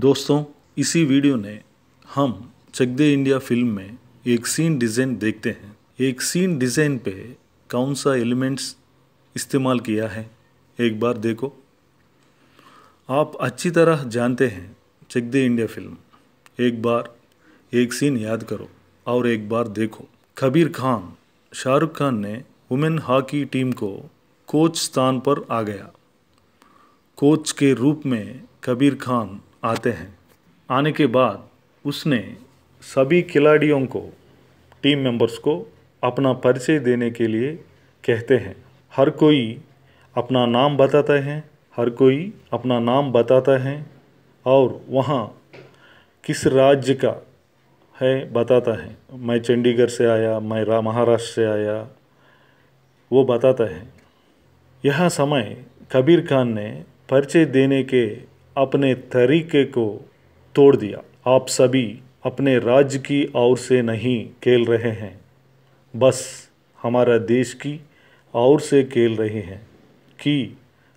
दोस्तों इसी वीडियो ने हम चक दे इंडिया फिल्म में एक सीन डिज़ाइन देखते हैं एक सीन डिज़ाइन पे कौन सा एलिमेंट्स इस्तेमाल किया है एक बार देखो आप अच्छी तरह जानते हैं चक दे इंडिया फिल्म एक बार एक सीन याद करो और एक बार देखो कबीर खान शाहरुख खान ने वुमेन हॉकी टीम को कोच स्थान पर आ गया कोच के रूप में कबीर खान आते हैं आने के बाद उसने सभी खिलाड़ियों को टीम मेंबर्स को अपना परिचय देने के लिए कहते हैं हर कोई अपना नाम बताता है हर कोई अपना नाम बताता है और वहाँ किस राज्य का है बताता है मैं चंडीगढ़ से आया मैं रा महाराष्ट्र से आया वो बताता है यह समय कबीर खान ने परिचय देने के अपने तरीके को तोड़ दिया आप सभी अपने राज्य की ओर से नहीं खेल रहे हैं बस हमारा देश की ओर से खेल रहे हैं कि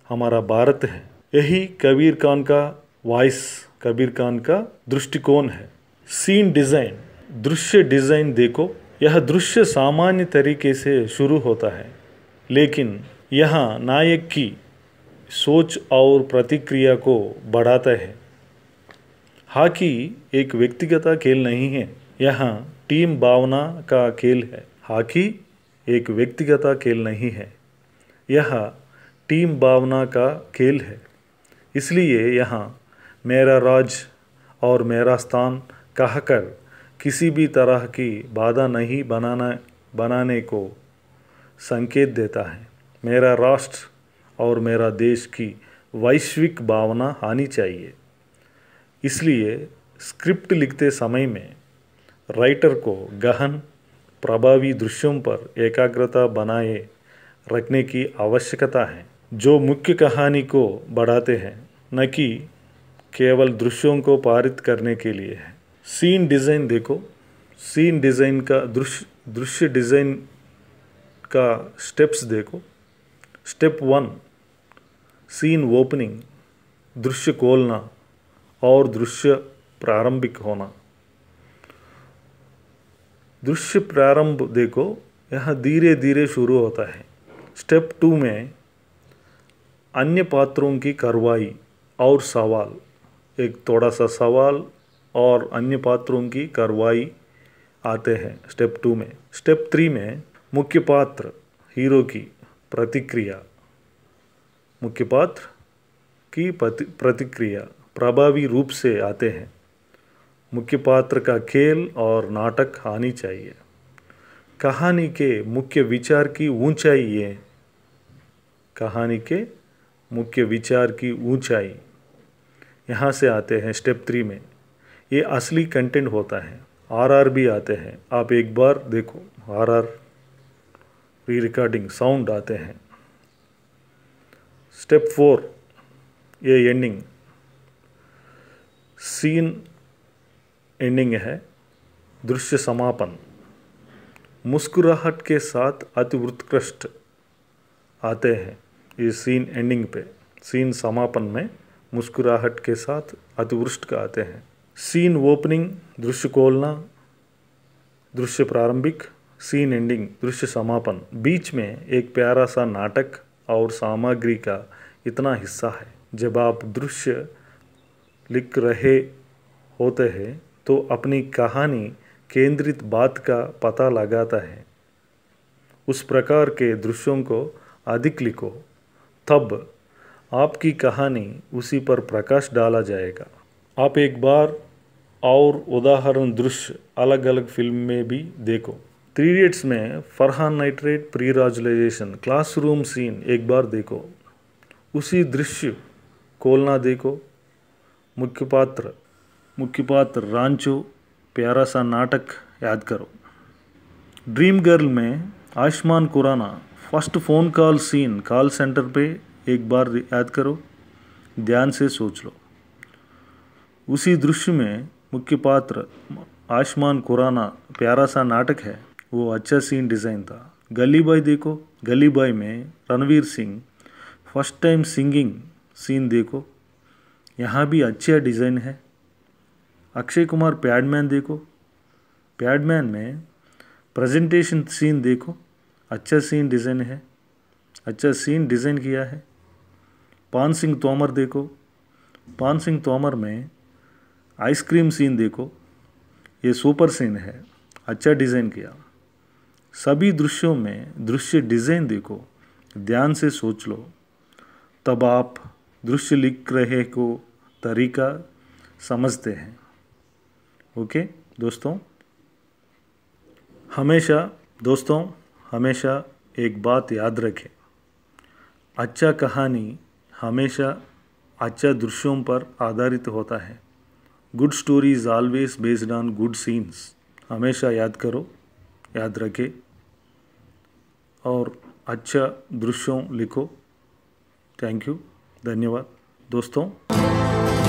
हमारा भारत है यही कबीर खान का वॉइस कबीर खान का दृष्टिकोण है सीन डिज़ाइन दृश्य डिज़ाइन देखो यह दृश्य सामान्य तरीके से शुरू होता है लेकिन यहाँ नायक की सोच और प्रतिक्रिया को बढ़ाता है हॉकी एक व्यक्तिगत खेल नहीं है यहाँ टीम भावना का खेल है हॉकी एक व्यक्तिगत खेल नहीं है यह टीम भावना का खेल है इसलिए यहाँ मेरा राज और मेरा स्थान कहकर किसी भी तरह की बाधा नहीं बनाना बनाने को संकेत देता है मेरा राष्ट्र और मेरा देश की वैश्विक भावना आनी चाहिए इसलिए स्क्रिप्ट लिखते समय में राइटर को गहन प्रभावी दृश्यों पर एकाग्रता बनाए रखने की आवश्यकता है जो मुख्य कहानी को बढ़ाते हैं न कि केवल दृश्यों को पारित करने के लिए है सीन डिज़ाइन देखो सीन डिज़ाइन का दृश्य दृश्य डिज़ाइन का स्टेप्स देखो स्टेप वन सीन ओपनिंग दृश्य खोलना और दृश्य प्रारंभिक होना दृश्य प्रारंभ देखो यह धीरे धीरे शुरू होता है स्टेप टू में अन्य पात्रों की कार्रवाई और सवाल एक थोड़ा सा सवाल और अन्य पात्रों की कार्रवाई आते हैं स्टेप टू में स्टेप थ्री में मुख्य पात्र हीरो की प्रतिक्रिया मुख्य पात्र की प्रतिक्रिया प्रभावी रूप से आते हैं मुख्य पात्र का खेल और नाटक आनी चाहिए कहानी के मुख्य विचार की ऊंचाई ये कहानी के मुख्य विचार की ऊंचाई यहाँ से आते हैं स्टेप थ्री में ये असली कंटेंट होता है आरआर भी आते हैं आप एक बार देखो आरआर री रिकॉर्डिंग साउंड आते हैं स्टेप फोर ये एंडिंग सीन एंडिंग है दृश्य समापन मुस्कुराहट के साथ अति उत्कृष्ट आते हैं ये सीन एंडिंग पे सीन समापन में मुस्कुराहट के साथ अतिवृष्ट का आते हैं सीन ओपनिंग दृश्य खोलना दृश्य प्रारंभिक सीन एंडिंग दृश्य समापन बीच में एक प्यारा सा नाटक और सामग्री का इतना हिस्सा है जब आप दृश्य लिख रहे होते हैं तो अपनी कहानी केंद्रित बात का पता लगाता है उस प्रकार के दृश्यों को अधिक लिखो तब आपकी कहानी उसी पर प्रकाश डाला जाएगा आप एक बार और उदाहरण दृश्य अलग अलग फिल्म में भी देखो थ्री इडियट्स में फरहान नाइट्रेट प्री राजुलाइजेशन क्लासरूम सीन एक बार देखो उसी दृश्य कोलना देखो मुख्य पात्र मुख्य पात्र रांचो प्यारा सा नाटक याद करो ड्रीम गर्ल में Ayushmann Khurrana first phone call scene call centre पे एक बार याद करो ध्यान से सोच लो उसी दृश्य में मुख्य पात्र आयुष्मान खुराना प्यारा सा नाटक है वो अच्छा सीन डिज़ाइन था गली बॉय देखो गली बॉय में Ranveer Singh first time singing scene देखो यहाँ भी अच्छा डिज़ाइन है अक्षय कुमार पैडमैन देखो पैडमैन में प्रेजेंटेशन सीन देखो अच्छा सीन डिज़ाइन है अच्छा सीन डिज़ाइन किया है पान सिंह तोमर देखो पान सिंह तोमर में आइसक्रीम सीन देखो ये सुपर सीन है अच्छा डिज़ाइन किया सभी दृश्यों में दृश्य डिज़ाइन देखो ध्यान से सोच लो तब आप दृश्य लिख रहे को तरीका समझते हैं ओके दोस्तों हमेशा दोस्तों हमेशा एक बात याद रखें अच्छा कहानी हमेशा अच्छा दृश्यों पर आधारित होता है good story is always based on good scenes हमेशा याद करो याद रखें और अच्छा दृश्यों लिखो थैंक यू धन्यवाद दोस्तों